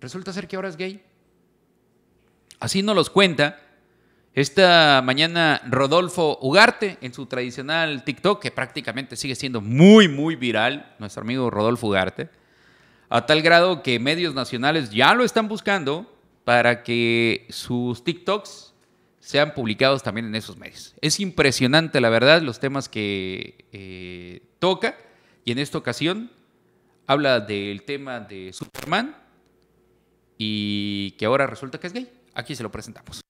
Resulta ser que ahora es gay. Así nos los cuenta esta mañana Rodolfo Ugarte en su tradicional TikTok, que prácticamente sigue siendo muy, muy viral, nuestro amigo Rodolfo Ugarte, a tal grado que medios nacionales ya lo están buscando para que sus TikToks sean publicados también en esos medios. Es impresionante, la verdad, los temas que eh, toca y en esta ocasión habla del tema de Superman y que ahora resulta que es gay. Aquí se lo presentamos.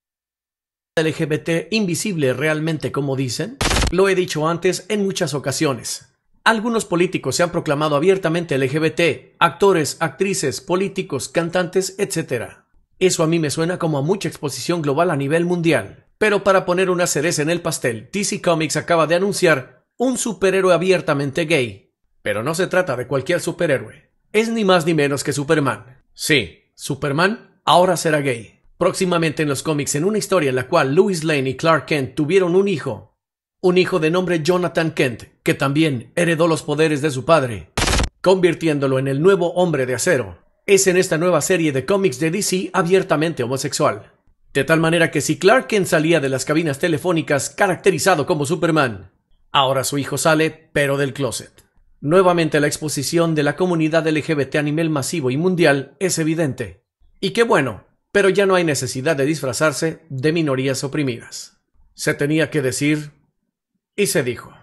LGBT invisible realmente como dicen? Lo he dicho antes en muchas ocasiones. Algunos políticos se han proclamado abiertamente LGBT, actores, actrices, políticos, cantantes, etc. Eso a mí me suena como a mucha exposición global a nivel mundial. Pero para poner una cereza en el pastel, DC Comics acaba de anunciar un superhéroe abiertamente gay. Pero no se trata de cualquier superhéroe. Es ni más ni menos que Superman. Sí, Superman ahora será gay. Próximamente en los cómics, en una historia en la cual Louis Lane y Clark Kent tuvieron un hijo, un hijo de nombre Jonathan Kent, que también heredó los poderes de su padre, convirtiéndolo en el nuevo hombre de acero. Es en esta nueva serie de cómics de DC abiertamente homosexual. De tal manera que si Clark Kent salía de las cabinas telefónicas caracterizado como Superman, ahora su hijo sale, pero del closet. Nuevamente la exposición de la comunidad LGBT a nivel masivo y mundial es evidente. Y qué bueno, pero ya no hay necesidad de disfrazarse de minorías oprimidas. Se tenía que decir y se dijo.